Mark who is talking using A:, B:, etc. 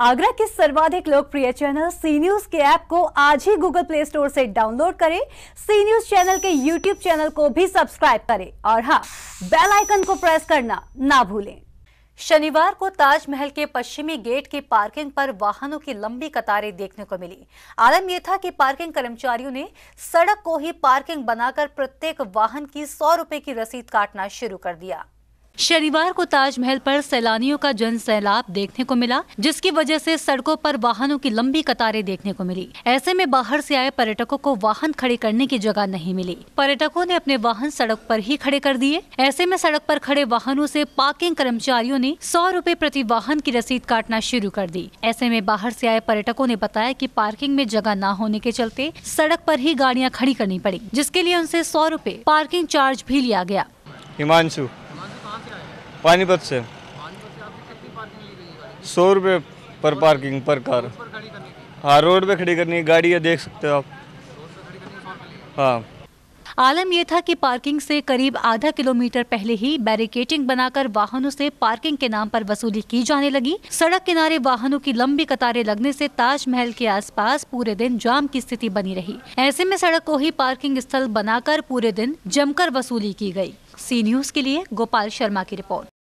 A: आगरा के सर्वाधिक लोकप्रिय चैनल सी न्यूज के ऐप को आज ही गूगल प्ले स्टोर से डाउनलोड करें सी न्यूज चैनल के यूट्यूब चैनल को भी सब्सक्राइब करें और हाँ बेल आइकन को प्रेस करना ना भूलें शनिवार को ताजमहल के पश्चिमी गेट की पार्किंग पर वाहनों की लंबी कतारें देखने को मिली आलम यह था कि पार्किंग कर्मचारियों ने सड़क को ही पार्किंग बनाकर प्रत्येक वाहन की सौ रुपए की रसीद काटना शुरू कर दिया शनिवार को ताजमहल पर सैलानियों का जन सैलाब देखने को मिला जिसकी वजह से सड़कों पर वाहनों की लंबी कतारें देखने को मिली ऐसे में बाहर से आए पर्यटकों को वाहन खड़े करने की जगह नहीं मिली पर्यटकों ने अपने वाहन सड़क पर ही खड़े कर दिए ऐसे में सड़क पर खड़े वाहनों से पार्किंग कर्मचारियों ने सौ रूपए प्रति वाहन की रसीद काटना शुरू कर दी ऐसे में बाहर ऐसी आए पर्यटकों ने बताया की पार्किंग में जगह न होने के चलते सड़क आरोप ही गाड़ियाँ खड़ी करनी पड़ी जिसके लिए उनसे सौ रूपए पार्किंग चार्ज भी लिया गया
B: हिमांशु पानीपत से सौ रुपये पर पार्किंग पर कार हाँ रोड पे खड़ी करनी है गाड़ी है देख सकते हो आप हाँ
A: आलम यह था कि पार्किंग से करीब आधा किलोमीटर पहले ही बैरिकेटिंग बनाकर वाहनों से पार्किंग के नाम पर वसूली की जाने लगी सड़क किनारे वाहनों की लंबी कतारें लगने से ताजमहल के आसपास पूरे दिन जाम की स्थिति बनी रही ऐसे में सड़क को ही पार्किंग स्थल बनाकर पूरे दिन जमकर वसूली की गयी सी न्यूज के लिए गोपाल शर्मा की रिपोर्ट